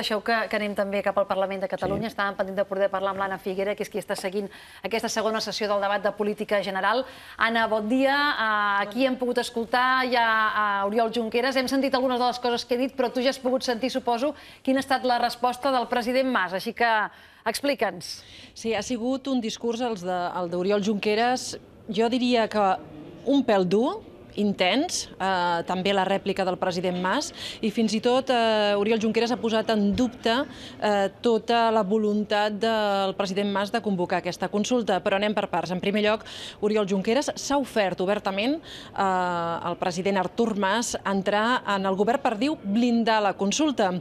Deixeu que, que anem també cap al Parlament de Catalunya. Sí. Estàvem pendent de poder parlar amb l'Anna Figuera, que és qui està seguint aquesta segona sessió del debat de política general. Anna, bon dia. Ah, aquí hem pogut escoltar ja a ah, Oriol Junqueras. Hem sentit algunes de les coses que he dit, però tu ja has pogut sentir, suposo, quina ha estat la resposta del president Mas. Així que explica'ns. Sí, ha sigut un discurs, el d'Oriol Junqueras, jo diria que un pèl dur, intens, eh, també la rèplica del president Mas, i fins i tot eh, Oriol Junqueras ha posat en dubte eh, tota la voluntat del president Mas de convocar aquesta consulta, però anem per parts. En primer lloc, Oriol Junqueras s'ha ofert obertament eh, al president Artur Mas entrar en el govern per, diu, blindar la consulta.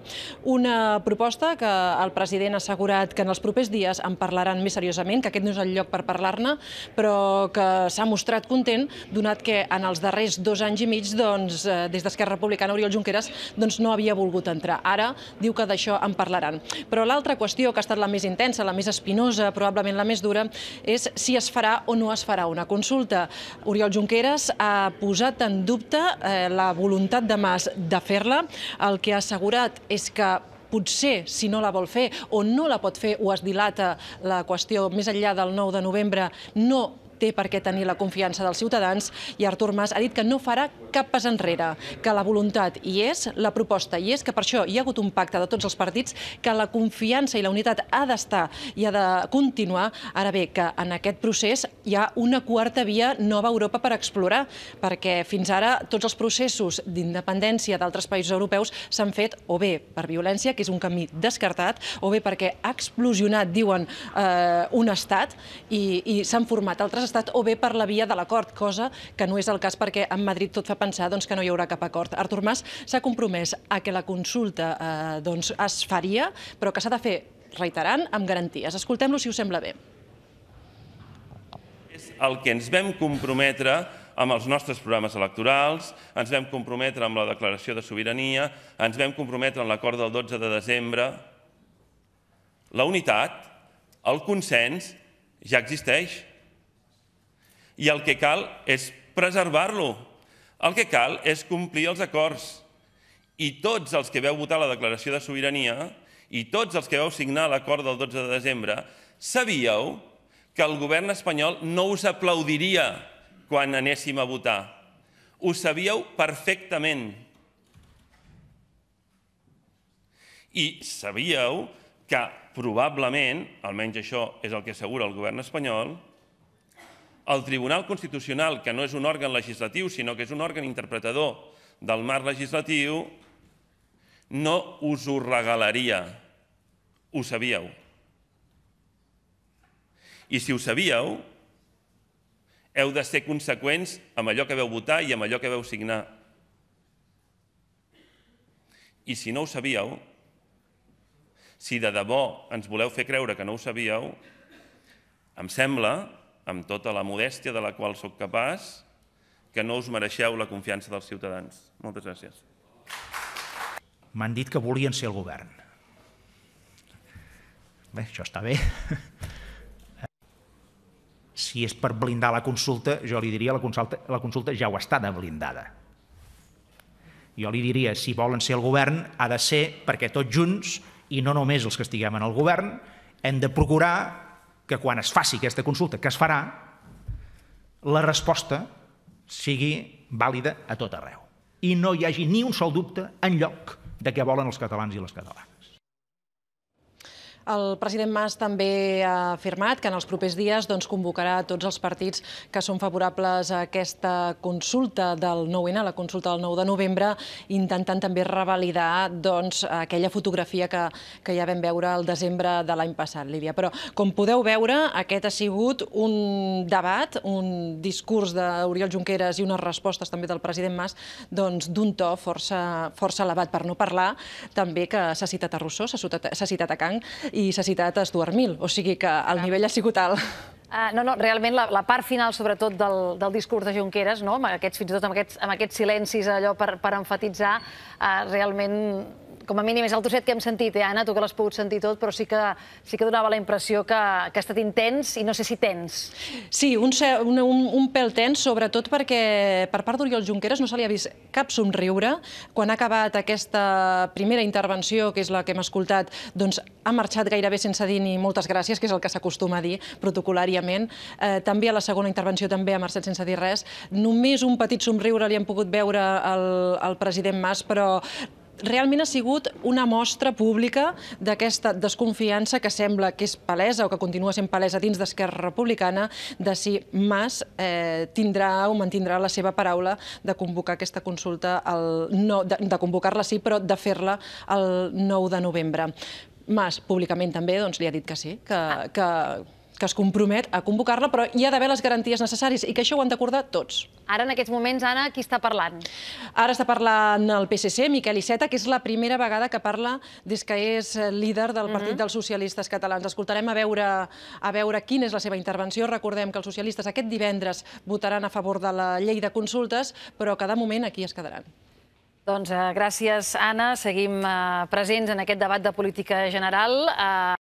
Una proposta que el president ha assegurat que en els propers dies en parlaran més seriosament, que aquest no és el lloc per parlar-ne, però que s'ha mostrat content, donat que en els darrers darrers dos anys i mig, doncs, eh, des d'Esquerra Republicana, Oriol Junqueras doncs, no havia volgut entrar. Ara diu que d'això en parlaran. Però l'altra qüestió, que ha estat la més intensa, la més espinosa, probablement la més dura, és si es farà o no es farà una consulta. Oriol Junqueras ha posat en dubte eh, la voluntat de Mas de fer-la. El que ha assegurat és que potser, si no la vol fer o no la pot fer o es dilata la qüestió més enllà del 9 de novembre, no té per què tenir la confiança dels ciutadans i Artur Mas ha dit que no farà cap pas enrere, que la voluntat hi és, la proposta hi és, que per això hi ha hagut un pacte de tots els partits, que la confiança i la unitat ha d'estar i ha de continuar. Ara bé, que en aquest procés hi ha una quarta via nova a Europa per explorar, perquè fins ara tots els processos d'independència d'altres països europeus s'han fet o bé per violència, que és un camí descartat, o bé perquè ha explosionat, diuen, eh, un estat i, i s'han format altres estat o bé per la via de l'acord, cosa que no és el cas perquè en Madrid tot fa pensar doncs, que no hi haurà cap acord. Artur Mas s'ha compromès a que la consulta eh, doncs, es faria, però que s'ha de fer, reiterant, amb garanties. Escoltem-lo si us sembla bé. És el que ens vam comprometre amb els nostres programes electorals, ens vam comprometre amb la declaració de sobirania, ens vam comprometre amb l'acord del 12 de desembre. La unitat, el consens, ja existeix i el que cal és preservar-lo. El que cal és complir els acords. I tots els que veu votar la declaració de sobirania i tots els que veu signar l'acord del 12 de desembre sabíeu que el govern espanyol no us aplaudiria quan anéssim a votar. Ho sabíeu perfectament. I sabíeu que probablement, almenys això és el que assegura el govern espanyol, el Tribunal Constitucional, que no és un òrgan legislatiu, sinó que és un òrgan interpretador del marc legislatiu, no us ho regalaria. Ho sabíeu. I si ho sabíeu, heu de ser conseqüents amb allò que veu votar i amb allò que veu signar. I si no ho sabíeu, si de debò ens voleu fer creure que no ho sabíeu, em sembla amb tota la modèstia de la qual sóc capaç, que no us mereixeu la confiança dels ciutadans. Moltes gràcies. M'han dit que volien ser el govern. Bé, això està bé. Si és per blindar la consulta, jo li diria la consulta, la consulta ja ho està de blindada. Jo li diria, si volen ser el govern, ha de ser perquè tots junts, i no només els que estiguem en el govern, hem de procurar que quan es faci aquesta consulta, que es farà, la resposta sigui vàlida a tot arreu. I no hi hagi ni un sol dubte en lloc de què volen els catalans i les catalanes. El president Mas també ha afirmat que en els propers dies doncs, convocarà tots els partits que són favorables a aquesta consulta del 9 a la consulta del 9 de novembre, intentant també revalidar doncs, aquella fotografia que, que ja vam veure el desembre de l'any passat, Lídia. Però, com podeu veure, aquest ha sigut un debat, un discurs d'Oriol Junqueras i unes respostes també del president Mas doncs, d'un to força, força elevat, per no parlar també que s'ha citat a Rousseau, s'ha citat, citat a Kang, i s'ha citat a Stuart o sigui que el nivell ha sigut alt. Ah, no, no, realment la, la part final, sobretot, del, del discurs de Junqueras, no? amb aquests, fins i tot amb aquests, amb aquests silencis allò per, per enfatitzar, ah, realment com a mínim és el trosset que hem sentit, eh, Anna, tu que l'has pogut sentir tot, però sí que, sí que donava la impressió que, que ha estat intens i no sé si tens. Sí, un, un, un pèl tens, sobretot perquè per part d'Oriol Junqueras no se li ha vist cap somriure. Quan ha acabat aquesta primera intervenció, que és la que hem escoltat, doncs ha marxat gairebé sense dir ni moltes gràcies, que és el que s'acostuma a dir protocolàriament. Eh, també a la segona intervenció també ha marxat sense dir res. Només un petit somriure li han pogut veure al, al president Mas, però realment ha sigut una mostra pública d'aquesta desconfiança que sembla que és palesa o que continua sent palesa dins d'Esquerra Republicana de si Mas eh, tindrà o mantindrà la seva paraula de convocar aquesta consulta, el, no, de, de convocar-la sí, però de fer-la el 9 de novembre. Mas, públicament també, doncs, li ha dit que sí, que, ah. que, que es compromet a convocar-la, però hi ha d'haver les garanties necessàries i que això ho han d'acordar tots. Ara, en aquests moments, Anna, qui està parlant? Ara està parlant el PSC, Miquel Iceta, que és la primera vegada que parla des que és líder del mhm. Partit dels Socialistes Catalans. Escoltarem a veure, a veure quina és la seva intervenció. Recordem que els socialistes aquest divendres votaran a favor de la llei de consultes, però cada moment aquí es quedaran. Doncs eh, gràcies, Anna. Seguim eh, presents en aquest debat de política general. Eh,